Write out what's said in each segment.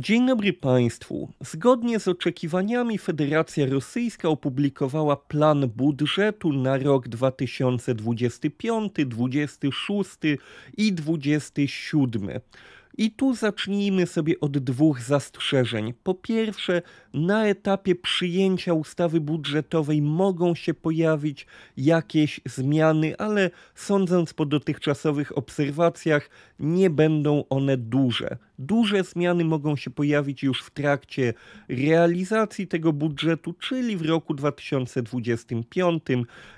Dzień dobry Państwu. Zgodnie z oczekiwaniami Federacja Rosyjska opublikowała plan budżetu na rok 2025, 2026 i 2027. I tu zacznijmy sobie od dwóch zastrzeżeń. Po pierwsze, na etapie przyjęcia ustawy budżetowej mogą się pojawić jakieś zmiany, ale sądząc po dotychczasowych obserwacjach, nie będą one duże. Duże zmiany mogą się pojawić już w trakcie realizacji tego budżetu, czyli w roku 2025.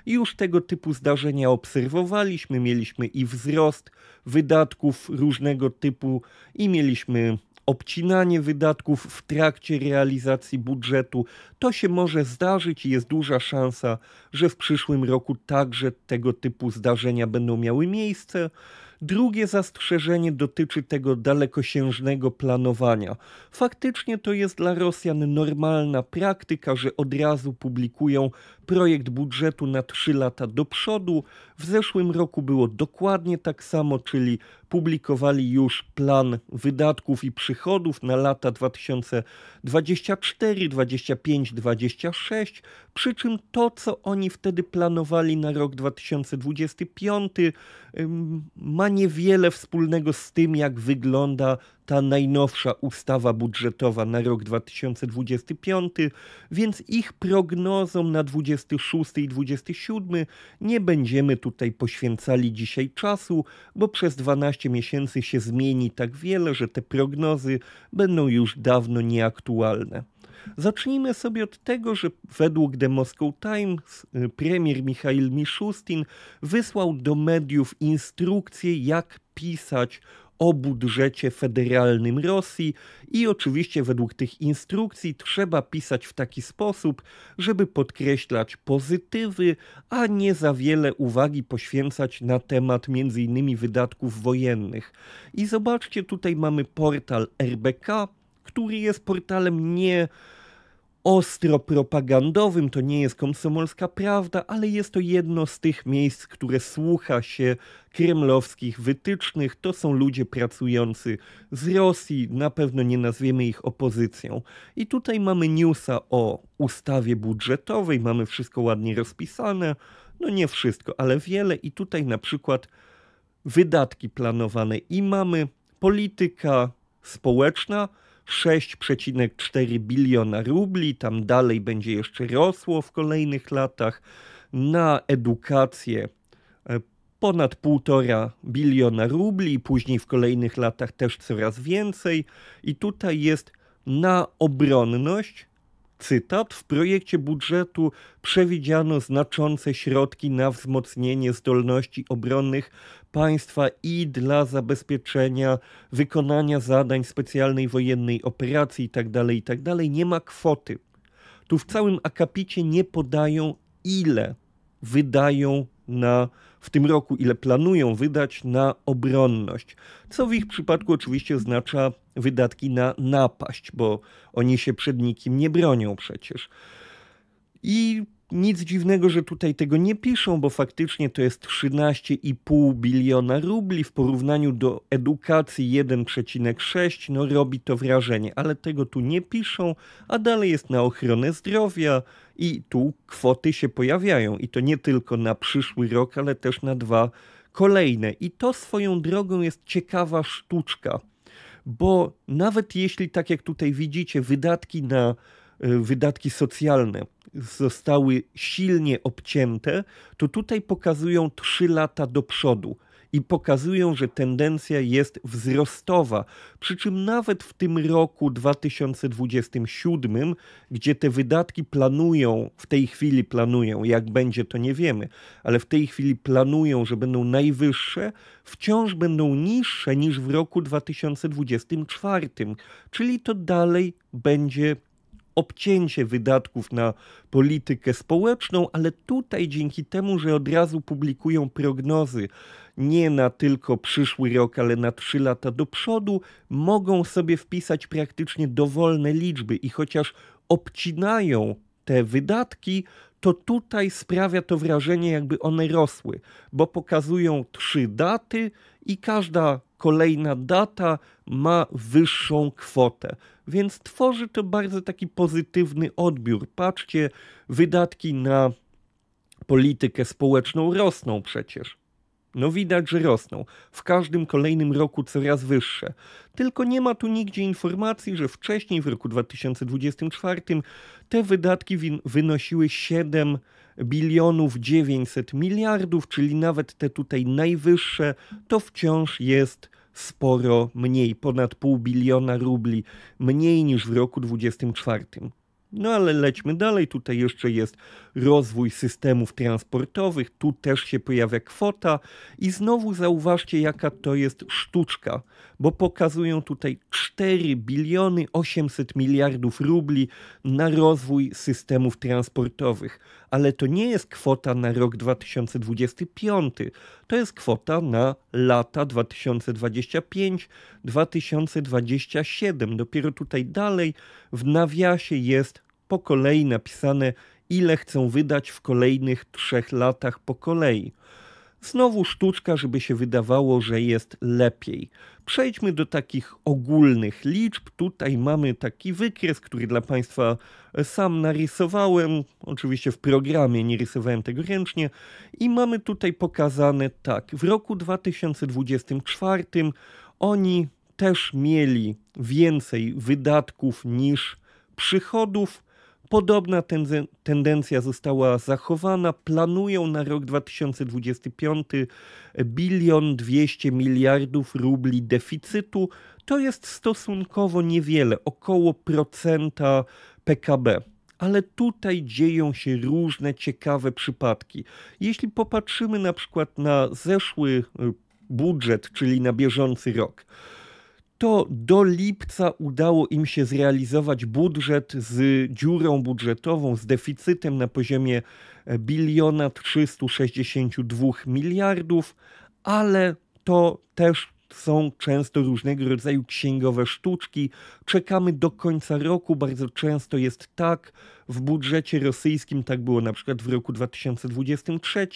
Już tego typu zdarzenia obserwowaliśmy. Mieliśmy i wzrost wydatków różnego typu, i mieliśmy obcinanie wydatków w trakcie realizacji budżetu. To się może zdarzyć i jest duża szansa, że w przyszłym roku także tego typu zdarzenia będą miały miejsce. Drugie zastrzeżenie dotyczy tego dalekosiężnego planowania. Faktycznie to jest dla Rosjan normalna praktyka, że od razu publikują projekt budżetu na 3 lata do przodu. W zeszłym roku było dokładnie tak samo, czyli publikowali już plan wydatków i przychodów na lata 2024, 25, 26, przy czym to, co oni wtedy planowali na rok 2025, ma niewiele wspólnego z tym, jak wygląda ta najnowsza ustawa budżetowa na rok 2025, więc ich prognozom na 26 i 27 nie będziemy tutaj poświęcali dzisiaj czasu, bo przez 12 12 miesięcy się zmieni tak wiele, że te prognozy będą już dawno nieaktualne. Zacznijmy sobie od tego, że według The Moscow Times y, premier Michail Miszustin wysłał do mediów instrukcje, jak pisać o budżecie federalnym Rosji i oczywiście według tych instrukcji trzeba pisać w taki sposób, żeby podkreślać pozytywy, a nie za wiele uwagi poświęcać na temat m.in. wydatków wojennych. I zobaczcie, tutaj mamy portal RBK, który jest portalem nie ostro propagandowym, to nie jest komsomolska prawda, ale jest to jedno z tych miejsc, które słucha się kremlowskich wytycznych. To są ludzie pracujący z Rosji, na pewno nie nazwiemy ich opozycją. I tutaj mamy newsa o ustawie budżetowej, mamy wszystko ładnie rozpisane. No nie wszystko, ale wiele i tutaj na przykład wydatki planowane i mamy polityka społeczna, 6,4 biliona rubli, tam dalej będzie jeszcze rosło w kolejnych latach, na edukację e, ponad 1,5 biliona rubli, później w kolejnych latach też coraz więcej i tutaj jest na obronność cytat, w projekcie budżetu przewidziano znaczące środki na wzmocnienie zdolności obronnych państwa i dla zabezpieczenia wykonania zadań specjalnej wojennej operacji itd. Tak itd. Tak nie ma kwoty. Tu w całym akapicie nie podają ile wydają na, w tym roku, ile planują wydać na obronność. Co w ich przypadku oczywiście oznacza wydatki na napaść, bo oni się przed nikim nie bronią przecież. I nic dziwnego, że tutaj tego nie piszą, bo faktycznie to jest 13,5 biliona rubli w porównaniu do edukacji 1,6. No robi to wrażenie, ale tego tu nie piszą, a dalej jest na ochronę zdrowia, i tu kwoty się pojawiają i to nie tylko na przyszły rok, ale też na dwa kolejne. I to swoją drogą jest ciekawa sztuczka, bo nawet jeśli, tak jak tutaj widzicie, wydatki na e, wydatki socjalne zostały silnie obcięte, to tutaj pokazują trzy lata do przodu i pokazują, że tendencja jest wzrostowa. Przy czym nawet w tym roku 2027, gdzie te wydatki planują, w tej chwili planują, jak będzie to nie wiemy, ale w tej chwili planują, że będą najwyższe, wciąż będą niższe niż w roku 2024, czyli to dalej będzie obcięcie wydatków na politykę społeczną, ale tutaj dzięki temu, że od razu publikują prognozy, nie na tylko przyszły rok, ale na trzy lata do przodu, mogą sobie wpisać praktycznie dowolne liczby i chociaż obcinają te wydatki, to tutaj sprawia to wrażenie, jakby one rosły, bo pokazują trzy daty i każda kolejna data ma wyższą kwotę. Więc tworzy to bardzo taki pozytywny odbiór. Patrzcie, wydatki na politykę społeczną rosną przecież. No widać, że rosną. W każdym kolejnym roku coraz wyższe. Tylko nie ma tu nigdzie informacji, że wcześniej w roku 2024 te wydatki wynosiły 7 bilionów 900 miliardów, czyli nawet te tutaj najwyższe, to wciąż jest sporo mniej, ponad pół biliona rubli mniej niż w roku 2024. No ale lećmy dalej. Tutaj jeszcze jest rozwój systemów transportowych, tu też się pojawia kwota i znowu zauważcie, jaka to jest sztuczka, bo pokazują tutaj 4 biliony 800 miliardów rubli na rozwój systemów transportowych. Ale to nie jest kwota na rok 2025, to jest kwota na lata 2025-2027. Dopiero tutaj dalej w nawiasie jest po kolei napisane, ile chcą wydać w kolejnych trzech latach po kolei. Znowu sztuczka, żeby się wydawało, że jest lepiej. Przejdźmy do takich ogólnych liczb. Tutaj mamy taki wykres, który dla Państwa sam narysowałem. Oczywiście w programie nie rysowałem tego ręcznie. I mamy tutaj pokazane tak. W roku 2024 oni też mieli więcej wydatków niż przychodów Podobna tendencja została zachowana. Planują na rok 2025 bilion 200 miliardów rubli deficytu. To jest stosunkowo niewiele, około procenta PKB ale tutaj dzieją się różne ciekawe przypadki. Jeśli popatrzymy na przykład na zeszły y, budżet, czyli na bieżący rok, to do lipca udało im się zrealizować budżet z dziurą budżetową, z deficytem na poziomie e, biliona 362 miliardów, ale to też są często różnego rodzaju księgowe sztuczki. Czekamy do końca roku. Bardzo często jest tak w budżecie rosyjskim, tak było na przykład w roku 2023,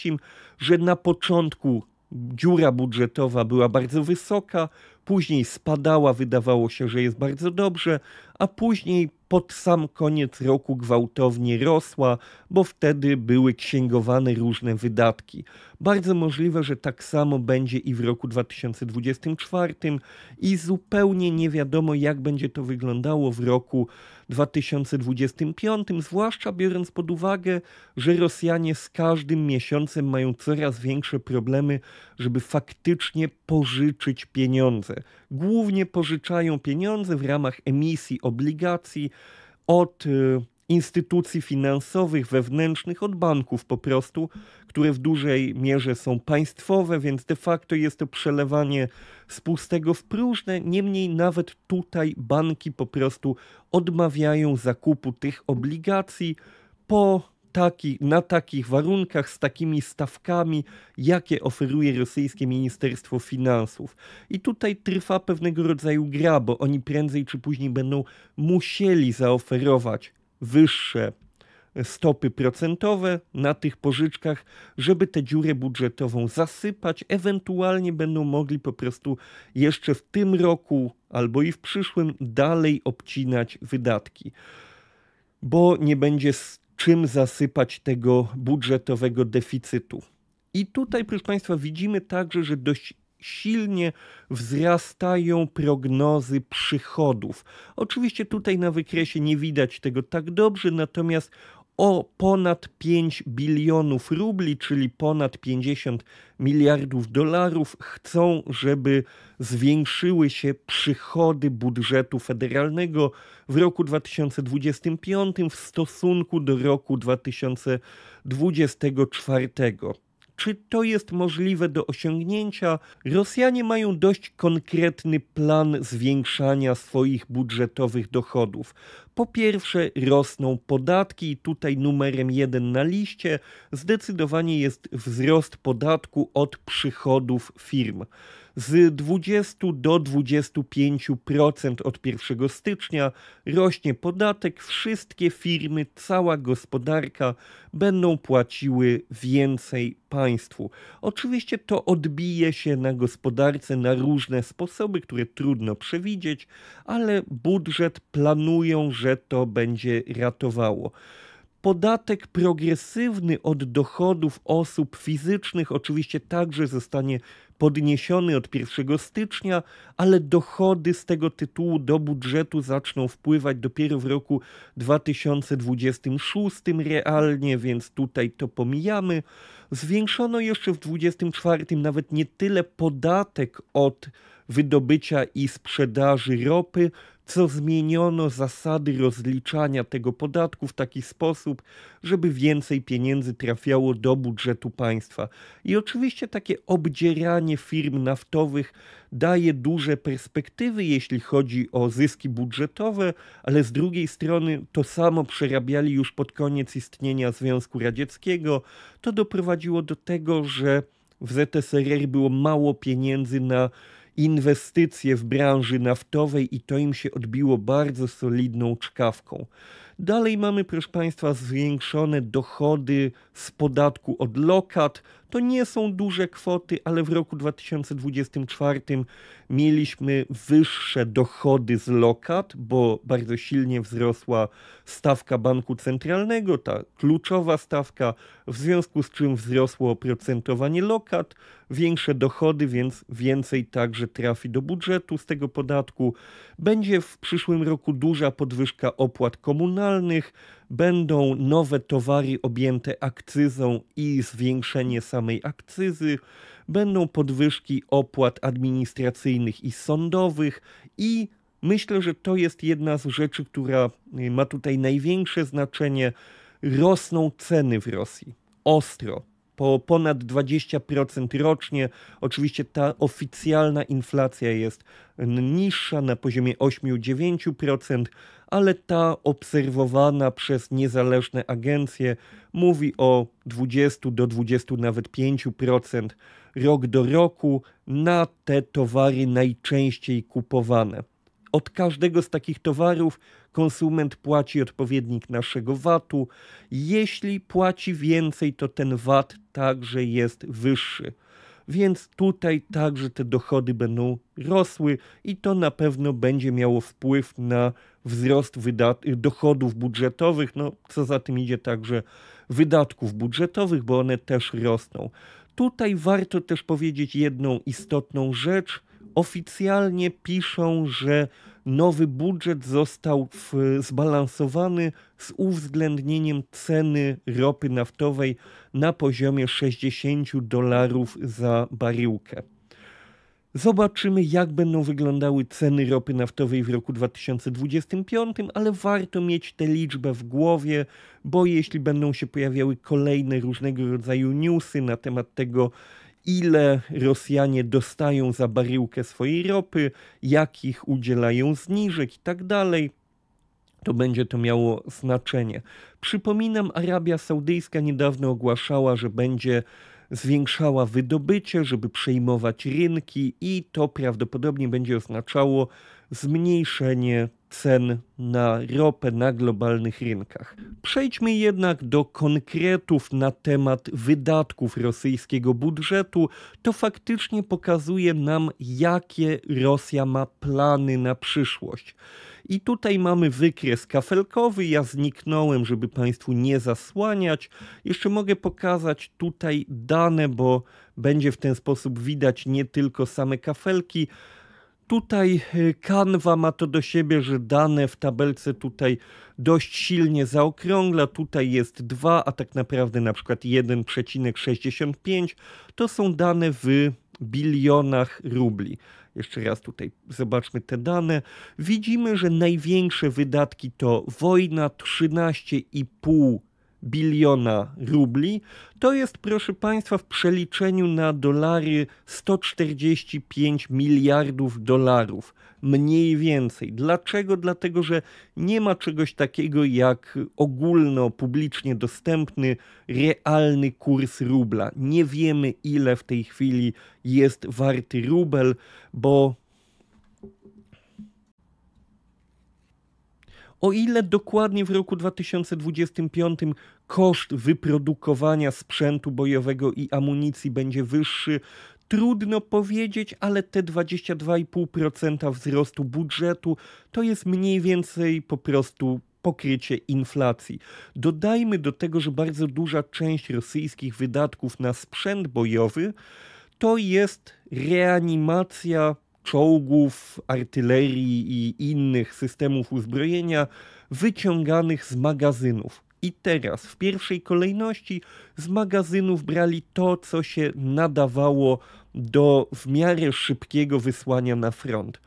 że na początku dziura budżetowa była bardzo wysoka, później spadała, wydawało się, że jest bardzo dobrze, a później pod sam koniec roku gwałtownie rosła, bo wtedy były księgowane różne wydatki. Bardzo możliwe, że tak samo będzie i w roku 2024 i zupełnie nie wiadomo, jak będzie to wyglądało w roku 2025, zwłaszcza biorąc pod uwagę, że Rosjanie z każdym miesiącem mają coraz większe problemy, żeby faktycznie pożyczyć pieniądze. Głównie pożyczają pieniądze w ramach emisji obligacji od y, instytucji finansowych, wewnętrznych, od banków po prostu, które w dużej mierze są państwowe, więc de facto jest to przelewanie z pustego w próżne. Niemniej nawet tutaj banki po prostu odmawiają zakupu tych obligacji po taki, na takich warunkach, z takimi stawkami, jakie oferuje rosyjskie Ministerstwo Finansów. I tutaj trwa pewnego rodzaju gra, bo oni prędzej czy później będą musieli zaoferować wyższe stopy procentowe na tych pożyczkach, żeby tę dziurę budżetową zasypać. Ewentualnie będą mogli po prostu jeszcze w tym roku albo i w przyszłym dalej obcinać wydatki, bo nie będzie z czym zasypać tego budżetowego deficytu. I tutaj, proszę Państwa, widzimy także, że dość silnie wzrastają prognozy przychodów. Oczywiście tutaj na wykresie nie widać tego tak dobrze, natomiast o ponad 5 bilionów rubli, czyli ponad 50 miliardów dolarów, chcą, żeby zwiększyły się przychody budżetu federalnego w roku 2025 w stosunku do roku 2024. Czy to jest możliwe do osiągnięcia? Rosjanie mają dość konkretny plan zwiększania swoich budżetowych dochodów. Po pierwsze, rosną podatki, tutaj numerem jeden na liście zdecydowanie jest wzrost podatku od przychodów firm z 20 do 25% od 1 stycznia rośnie podatek, wszystkie firmy, cała gospodarka będą płaciły więcej państwu. Oczywiście to odbije się na gospodarce na różne sposoby, które trudno przewidzieć, ale budżet planują, że że to będzie ratowało. Podatek progresywny od dochodów osób fizycznych oczywiście także zostanie podniesiony od 1 stycznia, ale dochody z tego tytułu do budżetu zaczną wpływać dopiero w roku 2026 realnie, więc tutaj to pomijamy. Zwiększono jeszcze w 2024 nawet nie tyle podatek od wydobycia i sprzedaży ropy, co zmieniono zasady rozliczania tego podatku w taki sposób, żeby więcej pieniędzy trafiało do budżetu państwa. I oczywiście takie obdzieranie firm naftowych daje duże perspektywy, jeśli chodzi o zyski budżetowe, ale z drugiej strony to samo przerabiali już pod koniec istnienia Związku Radzieckiego. To doprowadziło do tego, że w ZSRR było mało pieniędzy na inwestycje w branży naftowej i to im się odbiło bardzo solidną czkawką. Dalej mamy, proszę Państwa, zwiększone dochody z podatku od lokat, to nie są duże kwoty, ale w roku 2024 mieliśmy wyższe dochody z lokat, bo bardzo silnie wzrosła stawka banku centralnego, ta kluczowa stawka, w związku z czym wzrosło oprocentowanie lokat, większe dochody, więc więcej także trafi do budżetu z tego podatku. Będzie w przyszłym roku duża podwyżka opłat komunalnych, będą nowe towary objęte akcyzą i zwiększenie samej akcyzy, będą podwyżki opłat administracyjnych i sądowych i myślę, że to jest jedna z rzeczy, która y, ma tutaj największe znaczenie. Rosną ceny w Rosji ostro po ponad 20% rocznie. Oczywiście ta oficjalna inflacja jest niższa na poziomie 8-9%, ale ta obserwowana przez niezależne agencje mówi o 20 do 20 nawet 5% rok do roku na te towary najczęściej kupowane. Od każdego z takich towarów konsument płaci odpowiednik naszego VAT-u. Jeśli płaci więcej, to ten VAT także jest wyższy. Więc tutaj także te dochody będą rosły i to na pewno będzie miało wpływ na wzrost dochodów budżetowych, no co za tym idzie także wydatków budżetowych, bo one też rosną. Tutaj warto też powiedzieć jedną istotną rzecz. Oficjalnie piszą, że nowy budżet został zbalansowany z uwzględnieniem ceny ropy naftowej na poziomie 60 dolarów za baryłkę. Zobaczymy, jak będą wyglądały ceny ropy naftowej w roku 2025, ale warto mieć tę liczbę w głowie, bo jeśli będą się pojawiały kolejne różnego rodzaju newsy na temat tego, ile Rosjanie dostają za baryłkę swojej ropy, jakich udzielają zniżek itd. Tak to będzie to miało znaczenie. Przypominam, Arabia Saudyjska niedawno ogłaszała, że będzie zwiększała wydobycie, żeby przejmować rynki, i to prawdopodobnie będzie oznaczało zmniejszenie cen na ropę na globalnych rynkach. Przejdźmy jednak do konkretów na temat wydatków rosyjskiego budżetu. To faktycznie pokazuje nam, jakie Rosja ma plany na przyszłość. I tutaj mamy wykres kafelkowy. Ja zniknąłem, żeby Państwu nie zasłaniać. Jeszcze mogę pokazać tutaj dane, bo będzie w ten sposób widać nie tylko same kafelki Tutaj y, kanwa ma to do siebie, że dane w tabelce tutaj dość silnie zaokrągla. Tutaj jest 2, a tak naprawdę na przykład 1,65 to są dane w bilionach rubli. Jeszcze raz tutaj zobaczmy te dane. Widzimy, że największe wydatki to wojna 13,5 biliona rubli. To jest, proszę Państwa, w przeliczeniu na dolary 145 miliardów dolarów. Mniej więcej. Dlaczego? Dlatego, że nie ma czegoś takiego jak ogólno, publicznie dostępny, realny kurs rubla. Nie wiemy, ile w tej chwili jest warty rubel, bo o ile dokładnie w roku 2025 koszt wyprodukowania sprzętu bojowego i amunicji będzie wyższy, Trudno powiedzieć, ale te 22,5% wzrostu budżetu to jest mniej więcej po prostu pokrycie inflacji. Dodajmy do tego, że bardzo duża część rosyjskich wydatków na sprzęt bojowy to jest reanimacja czołgów, artylerii i innych systemów uzbrojenia wyciąganych z magazynów. I teraz w pierwszej kolejności z magazynów brali to, co się nadawało do w miarę szybkiego wysłania na front.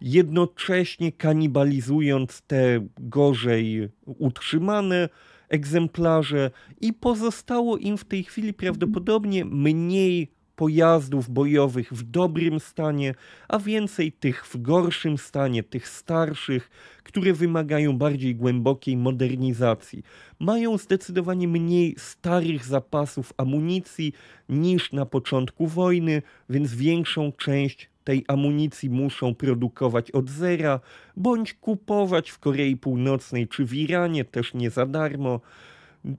Jednocześnie kanibalizując te gorzej utrzymane egzemplarze, i pozostało im w tej chwili prawdopodobnie mniej pojazdów bojowych w dobrym stanie, a więcej tych w gorszym stanie, tych starszych, które wymagają bardziej głębokiej modernizacji. Mają zdecydowanie mniej starych zapasów amunicji niż na początku wojny, więc większą część tej amunicji muszą produkować od zera, bądź kupować w Korei Północnej czy w Iranie też nie za darmo.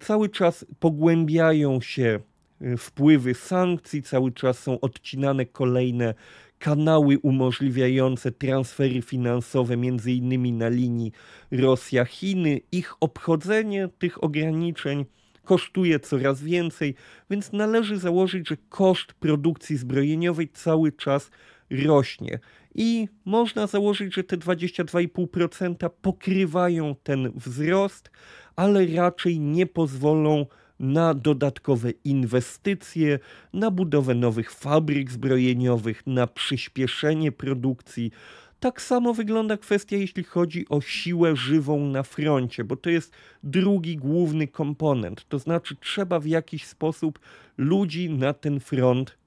Cały czas pogłębiają się Y, wpływy sankcji, cały czas są odcinane kolejne kanały umożliwiające transfery finansowe między innymi na linii Rosja-Chiny. Ich obchodzenie tych ograniczeń kosztuje coraz więcej, więc należy założyć, że koszt produkcji zbrojeniowej cały czas rośnie. I można założyć, że te 22,5% pokrywają ten wzrost, ale raczej nie pozwolą na dodatkowe inwestycje, na budowę nowych fabryk zbrojeniowych, na przyspieszenie produkcji. Tak samo wygląda kwestia, jeśli chodzi o siłę żywą na froncie, bo to jest drugi główny komponent. To znaczy, trzeba w jakiś sposób ludzi na ten front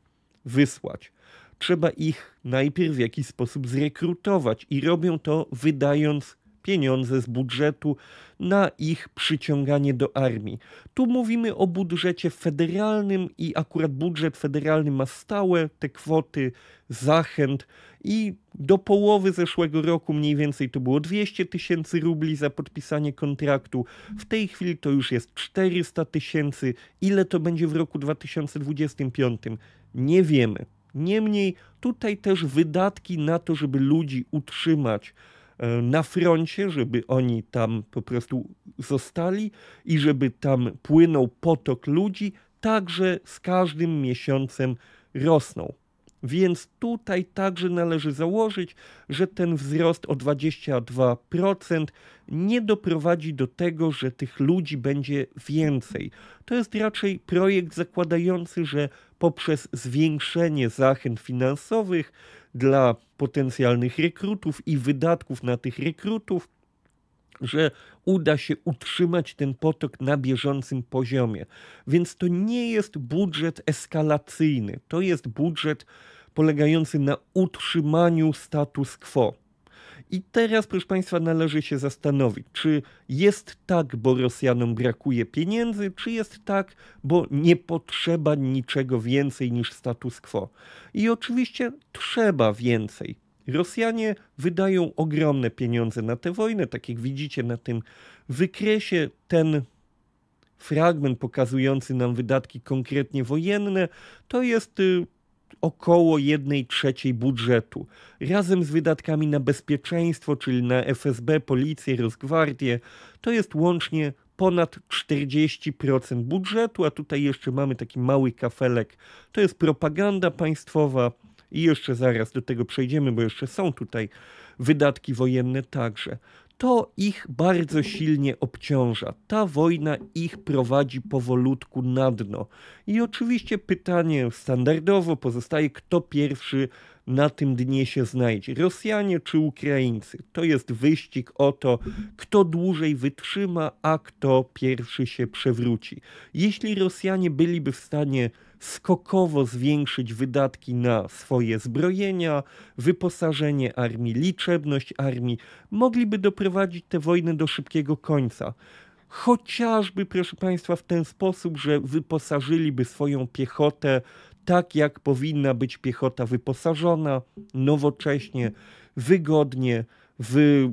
wysłać. Trzeba ich najpierw w jakiś sposób zrekrutować i robią to wydając pieniądze z budżetu na ich przyciąganie do armii. Tu mówimy o budżecie federalnym i akurat budżet federalny ma stałe te kwoty zachęt i do połowy zeszłego roku mniej więcej to było 200 tysięcy rubli za podpisanie kontraktu. W tej chwili to już jest 400 tysięcy. Ile to będzie w roku 2025? Nie wiemy. Niemniej tutaj też wydatki na to, żeby ludzi utrzymać, E, na froncie, żeby oni tam po prostu zostali i żeby tam płynął potok ludzi, także z każdym miesiącem rosną. Więc tutaj także należy założyć, że ten wzrost o 22% nie doprowadzi do tego, że tych ludzi będzie więcej. To jest raczej projekt zakładający, że poprzez zwiększenie zachęt finansowych dla potencjalnych rekrutów i wydatków na tych rekrutów, że uda się utrzymać ten potok na bieżącym poziomie. Więc to nie jest budżet eskalacyjny, to jest budżet polegający na utrzymaniu status quo. I teraz, proszę Państwa, należy się zastanowić, czy jest tak, bo Rosjanom brakuje pieniędzy, czy jest tak, bo nie potrzeba niczego więcej niż status quo. I oczywiście trzeba więcej. Rosjanie wydają ogromne pieniądze na tę wojnę, tak jak widzicie na tym wykresie, ten fragment pokazujący nam wydatki konkretnie wojenne, to jest y, około 1 trzeciej budżetu. Razem z wydatkami na bezpieczeństwo, czyli na FSB, policję, rozgwardię, to jest łącznie ponad 40% budżetu, a tutaj jeszcze mamy taki mały kafelek. To jest propaganda państwowa i jeszcze zaraz do tego przejdziemy, bo jeszcze są tutaj wydatki wojenne także to ich bardzo silnie obciąża. Ta wojna ich prowadzi powolutku na dno. I oczywiście pytanie standardowo pozostaje, kto pierwszy na tym dnie się znajdzie: Rosjanie czy Ukraińcy? To jest wyścig o to, kto dłużej wytrzyma, a kto pierwszy się przewróci. Jeśli Rosjanie byliby w stanie skokowo zwiększyć wydatki na swoje zbrojenia, wyposażenie armii, liczebność armii, mogliby doprowadzić te wojny do szybkiego końca. Chociażby, proszę Państwa, w ten sposób, że wyposażyliby swoją piechotę tak, jak powinna być piechota wyposażona, nowocześnie, wygodnie, w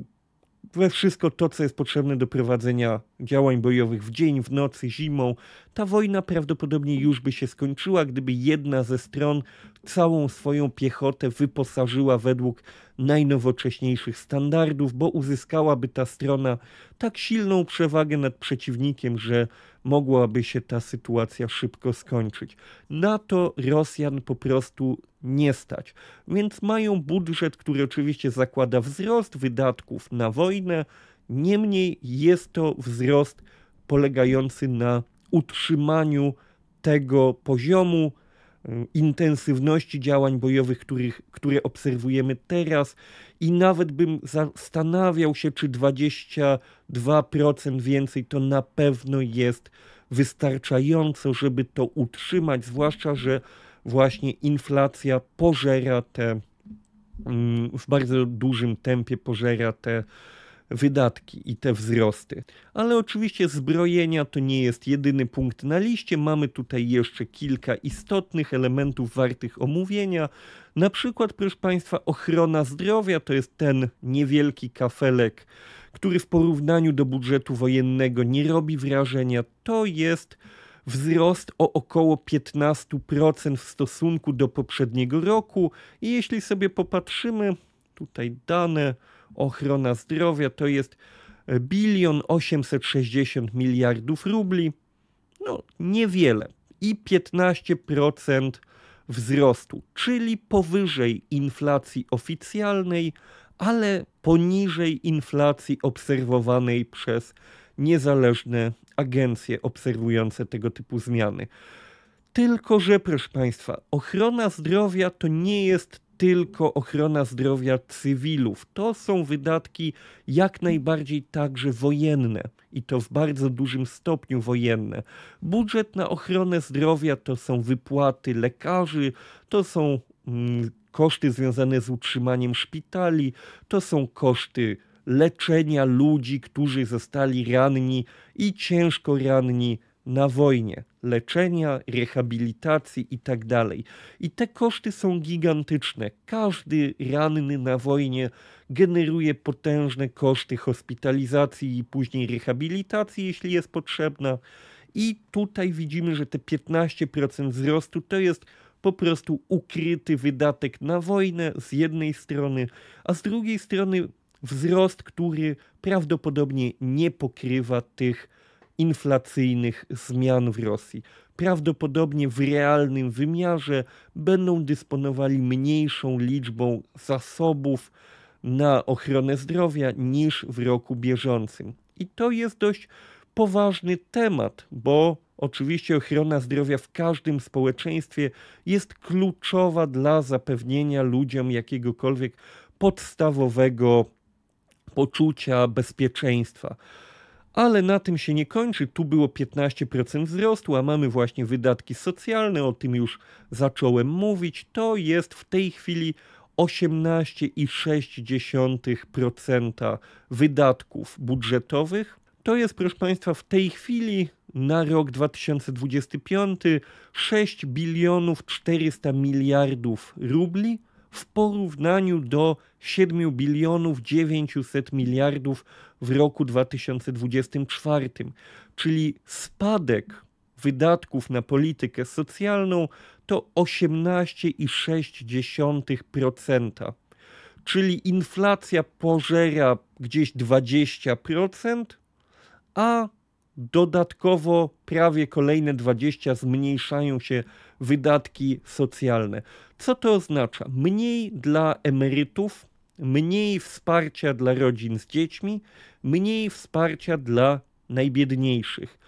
we wszystko to, co jest potrzebne do prowadzenia działań bojowych w dzień, w nocy, zimą. Ta wojna prawdopodobnie już by się skończyła, gdyby jedna ze stron całą swoją piechotę wyposażyła według najnowocześniejszych standardów, bo uzyskałaby ta strona tak silną przewagę nad przeciwnikiem, że mogłaby się ta sytuacja szybko skończyć. Na to Rosjan po prostu nie stać. Więc mają budżet, który oczywiście zakłada wzrost wydatków na wojnę, niemniej jest to wzrost polegający na utrzymaniu tego poziomu Y, intensywności działań bojowych, których, które obserwujemy teraz i nawet bym zastanawiał się, czy 22% więcej to na pewno jest wystarczająco, żeby to utrzymać, zwłaszcza, że właśnie inflacja pożera te mm, w bardzo dużym tempie pożera te wydatki i te wzrosty. Ale oczywiście zbrojenia to nie jest jedyny punkt na liście. Mamy tutaj jeszcze kilka istotnych elementów wartych omówienia. Na przykład, proszę Państwa, ochrona zdrowia to jest ten niewielki kafelek, który w porównaniu do budżetu wojennego nie robi wrażenia. To jest wzrost o około 15% w stosunku do poprzedniego roku. I jeśli sobie popatrzymy, tutaj dane ochrona zdrowia to jest bilion 860 miliardów rubli. No, niewiele. I 15% wzrostu, czyli powyżej inflacji oficjalnej, ale poniżej inflacji obserwowanej przez niezależne agencje obserwujące tego typu zmiany. Tylko, że proszę Państwa, ochrona zdrowia to nie jest tylko ochrona zdrowia cywilów. To są wydatki jak najbardziej także wojenne i to w bardzo dużym stopniu wojenne. Budżet na ochronę zdrowia to są wypłaty lekarzy, to są mm, koszty związane z utrzymaniem szpitali, to są koszty leczenia ludzi, którzy zostali ranni i ciężko ranni na wojnie, leczenia, rehabilitacji itd. Tak I te koszty są gigantyczne. Każdy ranny na wojnie generuje potężne koszty hospitalizacji i później rehabilitacji, jeśli jest potrzebna. I tutaj widzimy, że te 15% wzrostu to jest po prostu ukryty wydatek na wojnę z jednej strony, a z drugiej strony wzrost, który prawdopodobnie nie pokrywa tych inflacyjnych zmian w Rosji. Prawdopodobnie w realnym wymiarze będą dysponowali mniejszą liczbą zasobów na ochronę zdrowia niż w roku bieżącym. I to jest dość poważny temat, bo Oczywiście ochrona zdrowia w każdym społeczeństwie jest kluczowa dla zapewnienia ludziom jakiegokolwiek podstawowego poczucia bezpieczeństwa. Ale na tym się nie kończy. Tu było 15% wzrostu, a mamy właśnie wydatki socjalne, o tym już zacząłem mówić. To jest w tej chwili 18,6% wydatków budżetowych. To jest, proszę Państwa, w tej chwili na rok 2025 6 bilionów 400 miliardów rubli w porównaniu do 7 bilionów 900 miliardów w roku 2024, czyli spadek wydatków na politykę socjalną to 18,6%. Czyli inflacja pożera gdzieś 20%, a dodatkowo prawie kolejne 20 zmniejszają się wydatki socjalne. Co to oznacza? Mniej dla emerytów, mniej wsparcia dla rodzin z dziećmi, mniej wsparcia dla najbiedniejszych.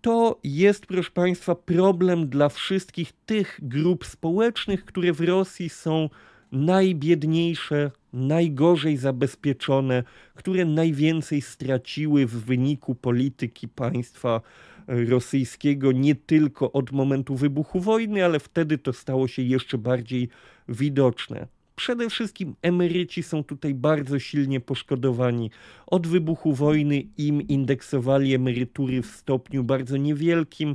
To jest, proszę Państwa, problem dla wszystkich tych grup społecznych, które w Rosji są najbiedniejsze, najgorzej zabezpieczone, które najwięcej straciły w wyniku polityki państwa e, rosyjskiego, nie tylko od momentu wybuchu wojny, ale wtedy to stało się jeszcze bardziej widoczne. Przede wszystkim emeryci są tutaj bardzo silnie poszkodowani. Od wybuchu wojny im indeksowali emerytury w stopniu bardzo niewielkim,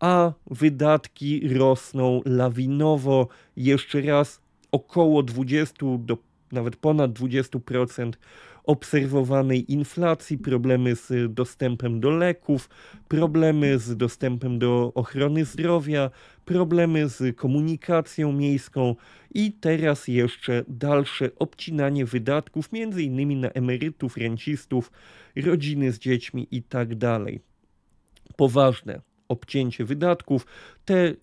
a wydatki rosną lawinowo. Jeszcze raz około 20 do nawet ponad 20% obserwowanej inflacji, problemy z dostępem do leków, problemy z dostępem do ochrony zdrowia, problemy z komunikacją miejską i teraz jeszcze dalsze obcinanie wydatków, między innymi na emerytów, rencistów, rodziny z dziećmi itd. Tak Poważne obcięcie wydatków. Te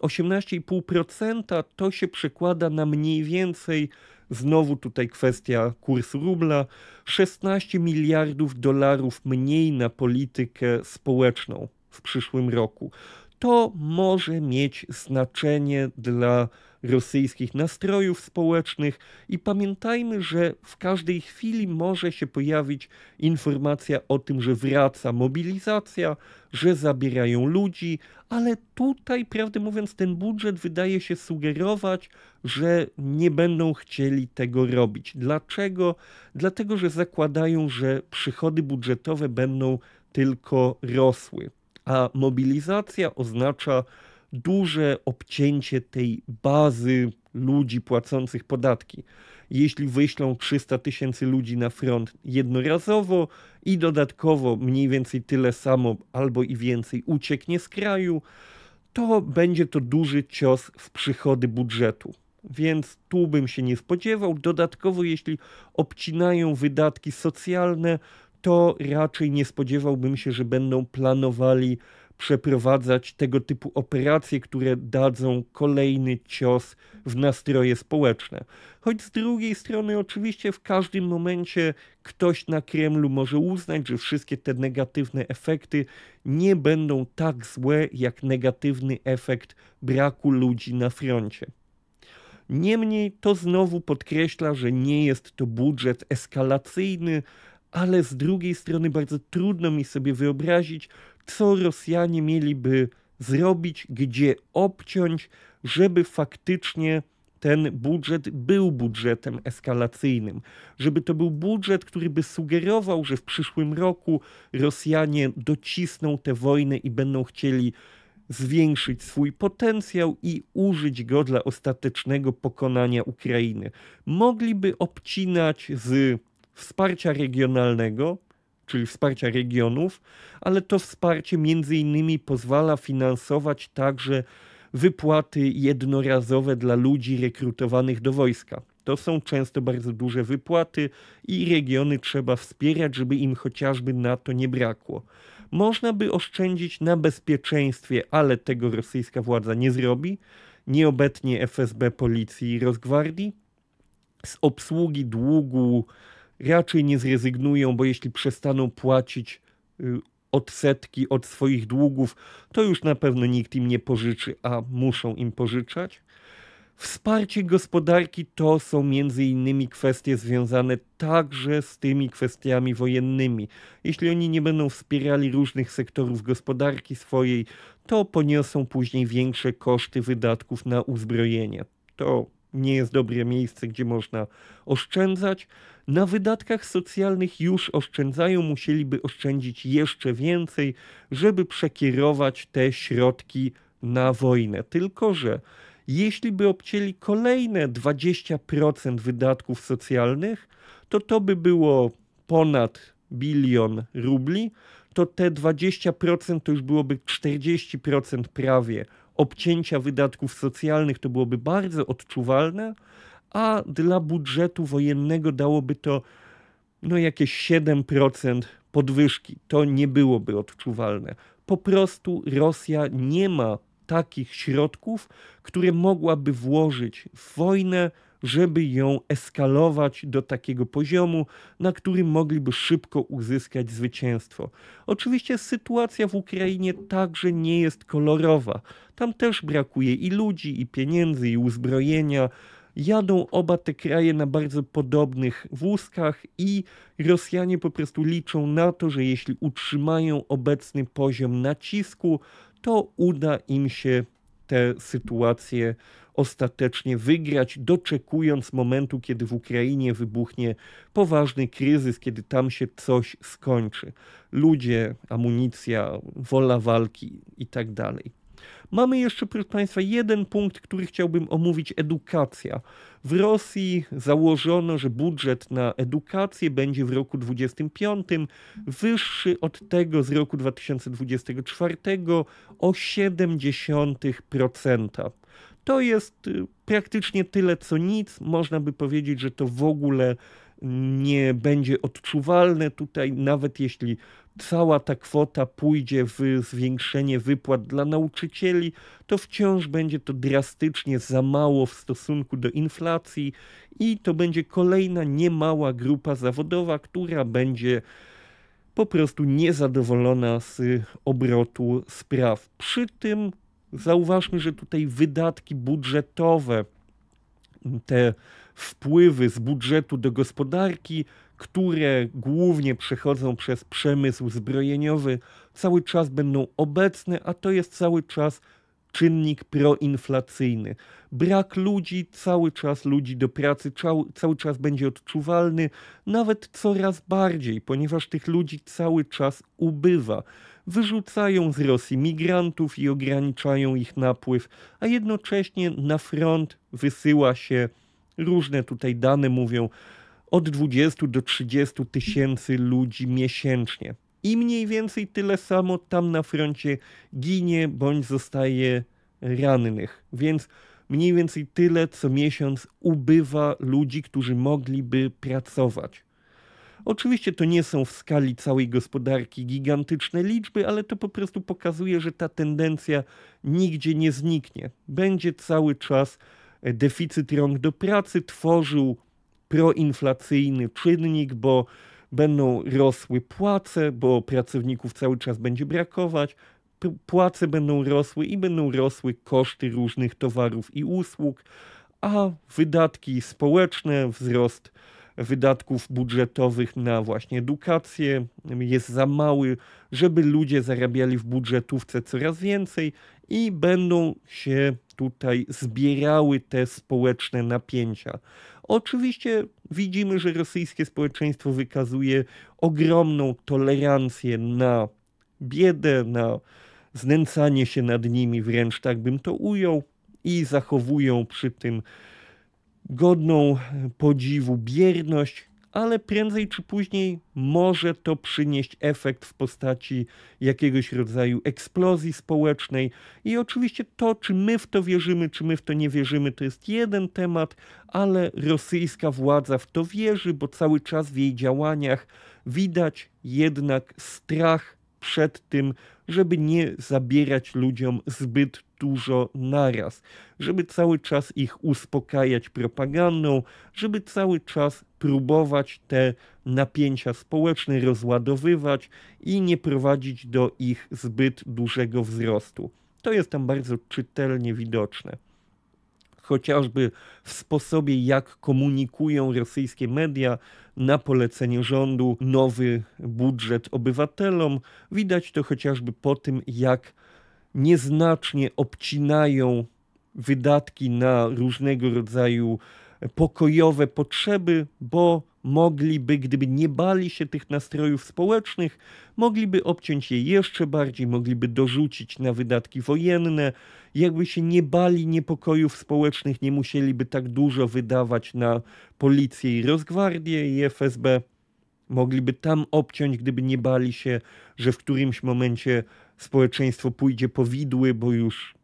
18,5% mm, to się przekłada na mniej więcej, znowu tutaj kwestia kursu rubla, 16 miliardów dolarów mniej na politykę społeczną w przyszłym roku. To może mieć znaczenie dla rosyjskich nastrojów społecznych i pamiętajmy, że w każdej chwili może się pojawić informacja o tym, że wraca mobilizacja, że zabierają ludzi, ale tutaj, prawdę mówiąc, ten budżet wydaje się sugerować, że nie będą chcieli tego robić. Dlaczego? Dlatego, że zakładają, że przychody budżetowe będą tylko rosły, a mobilizacja oznacza, duże obcięcie tej bazy ludzi płacących podatki. Jeśli wyślą 300 tysięcy ludzi na front jednorazowo i dodatkowo mniej więcej tyle samo albo i więcej ucieknie z kraju, to będzie to duży cios w przychody budżetu. Więc tu bym się nie spodziewał. Dodatkowo, jeśli obcinają wydatki socjalne, to raczej nie spodziewałbym się, że będą planowali przeprowadzać tego typu operacje, które dadzą kolejny cios w nastroje społeczne. Choć z drugiej strony, oczywiście, w każdym momencie ktoś na Kremlu może uznać, że wszystkie te negatywne efekty nie będą tak złe jak negatywny efekt braku ludzi na froncie. Niemniej to znowu podkreśla, że nie jest to budżet eskalacyjny, ale z drugiej strony bardzo trudno mi sobie wyobrazić, co Rosjanie mieliby zrobić, gdzie obciąć, żeby faktycznie ten budżet był budżetem eskalacyjnym, żeby to był budżet, który by sugerował, że w przyszłym roku Rosjanie docisną tę wojnę i będą chcieli zwiększyć swój potencjał i użyć go dla ostatecznego pokonania Ukrainy. Mogliby obcinać z wsparcia regionalnego, czyli wsparcia regionów, ale to wsparcie między innymi pozwala finansować także wypłaty jednorazowe dla ludzi rekrutowanych do wojska. To są często bardzo duże wypłaty i regiony trzeba wspierać, żeby im chociażby na to nie brakło. Można by oszczędzić na bezpieczeństwie, ale tego rosyjska władza nie zrobi. Nie obetnie FSB, policji i rozgwardii. Z obsługi długu raczej nie zrezygnują, bo jeśli przestaną płacić y, odsetki od swoich długów, to już na pewno nikt im nie pożyczy, a muszą im pożyczać. Wsparcie gospodarki to są między innymi kwestie związane także z tymi kwestiami wojennymi. Jeśli oni nie będą wspierali różnych sektorów gospodarki swojej, to poniosą później większe koszty wydatków na uzbrojenie. To nie jest dobre miejsce, gdzie można oszczędzać. Na wydatkach socjalnych już oszczędzają, musieliby oszczędzić jeszcze więcej, żeby przekierować te środki na wojnę. Tylko, że jeśli by obcięli kolejne 20% wydatków socjalnych, to to by było ponad bilion rubli, to te 20% to już byłoby 40% prawie obcięcia wydatków socjalnych to byłoby bardzo odczuwalne, a dla budżetu wojennego dałoby to no jakieś 7% podwyżki. To nie byłoby odczuwalne. Po prostu Rosja nie ma takich środków, które mogłaby włożyć w wojnę, żeby ją eskalować do takiego poziomu, na którym mogliby szybko uzyskać zwycięstwo. Oczywiście sytuacja w Ukrainie także nie jest kolorowa. Tam też brakuje i ludzi, i pieniędzy, i uzbrojenia. Jadą oba te kraje na bardzo podobnych wózkach i Rosjanie po prostu liczą na to, że jeśli utrzymają obecny poziom nacisku, to uda im się tę sytuację ostatecznie wygrać, doczekując momentu, kiedy w Ukrainie wybuchnie poważny kryzys, kiedy tam się coś skończy. Ludzie, amunicja, wola walki i tak dalej. Mamy jeszcze, proszę Państwa, jeden punkt, który chciałbym omówić edukacja. W Rosji założono, że budżet na edukację będzie w roku 2025 wyższy od tego z roku 2024 o 0,7%. To jest y, praktycznie tyle co nic. Można by powiedzieć, że to w ogóle nie będzie odczuwalne tutaj, nawet jeśli cała ta kwota pójdzie w zwiększenie wypłat dla nauczycieli, to wciąż będzie to drastycznie za mało w stosunku do inflacji i to będzie kolejna niemała grupa zawodowa, która będzie po prostu niezadowolona z obrotu spraw. Przy tym Zauważmy, że tutaj wydatki budżetowe, te wpływy z budżetu do gospodarki, które głównie przechodzą przez przemysł zbrojeniowy, cały czas będą obecne, a to jest cały czas czynnik proinflacyjny. Brak ludzi, cały czas ludzi do pracy, cały czas będzie odczuwalny, nawet coraz bardziej, ponieważ tych ludzi cały czas ubywa wyrzucają z Rosji migrantów i ograniczają ich napływ, a jednocześnie na front wysyła się różne tutaj dane mówią od 20 do 30 tysięcy ludzi miesięcznie. I mniej więcej tyle samo tam na froncie ginie bądź zostaje rannych. Więc mniej więcej tyle co miesiąc ubywa ludzi, którzy mogliby pracować. Oczywiście to nie są w skali całej gospodarki gigantyczne liczby, ale to po prostu pokazuje, że ta tendencja nigdzie nie zniknie. Będzie cały czas e, deficyt rąk do pracy tworzył proinflacyjny czynnik, bo będą rosły płace, bo pracowników cały czas będzie brakować, płace będą rosły i będą rosły koszty różnych towarów i usług, a wydatki społeczne, wzrost wydatków budżetowych na właśnie edukację jest za mały, żeby ludzie zarabiali w budżetówce coraz więcej i będą się tutaj zbierały te społeczne napięcia. Oczywiście widzimy, że rosyjskie społeczeństwo wykazuje ogromną tolerancję na biedę, na znęcanie się nad nimi, wręcz tak bym to ujął, i zachowują przy tym godną podziwu bierność, ale prędzej czy później może to przynieść efekt w postaci jakiegoś rodzaju eksplozji społecznej. I oczywiście to, czy my w to wierzymy, czy my w to nie wierzymy, to jest jeden temat, ale rosyjska władza w to wierzy, bo cały czas w jej działaniach widać jednak strach przed tym, żeby nie zabierać ludziom zbyt dużo naraz, żeby cały czas ich uspokajać propagandą, żeby cały czas próbować te napięcia społeczne rozładowywać i nie prowadzić do ich zbyt dużego wzrostu. To jest tam bardzo czytelnie widoczne chociażby w sposobie, jak komunikują rosyjskie media na polecenie rządu nowy budżet obywatelom. Widać to chociażby po tym, jak nieznacznie obcinają wydatki na różnego rodzaju pokojowe potrzeby, bo mogliby, gdyby nie bali się tych nastrojów społecznych, mogliby obciąć je jeszcze bardziej, mogliby dorzucić na wydatki wojenne. Jakby się nie bali niepokojów społecznych, nie musieliby tak dużo wydawać na policję i rozgwardię i FSB. Mogliby tam obciąć, gdyby nie bali się, że w którymś momencie społeczeństwo pójdzie po widły, bo już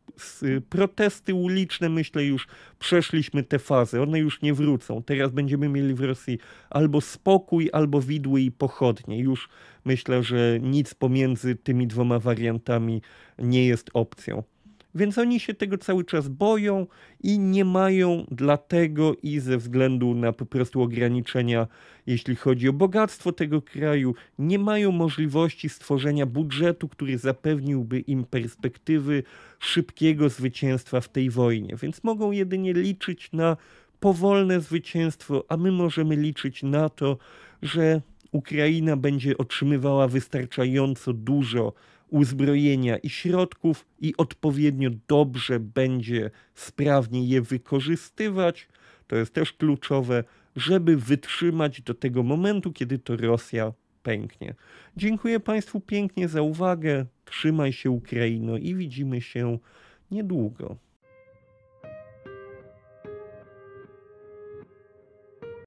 y, protesty uliczne, myślę, już przeszliśmy tę fazę. One już nie wrócą. Teraz będziemy mieli w Rosji albo spokój, albo widły i pochodnie. Już myślę, że nic pomiędzy tymi dwoma wariantami nie jest opcją. Więc oni się tego cały czas boją i nie mają dlatego i ze względu na po prostu ograniczenia, jeśli chodzi o bogactwo tego kraju, nie mają możliwości stworzenia budżetu, który zapewniłby im perspektywy szybkiego zwycięstwa w tej wojnie. Więc mogą jedynie liczyć na powolne zwycięstwo, a my możemy liczyć na to, że Ukraina będzie otrzymywała wystarczająco dużo uzbrojenia i środków i odpowiednio dobrze będzie sprawnie je wykorzystywać. To jest też kluczowe, żeby wytrzymać do tego momentu, kiedy to Rosja pęknie. Dziękuję Państwu pięknie za uwagę. Trzymaj się Ukraino i widzimy się niedługo.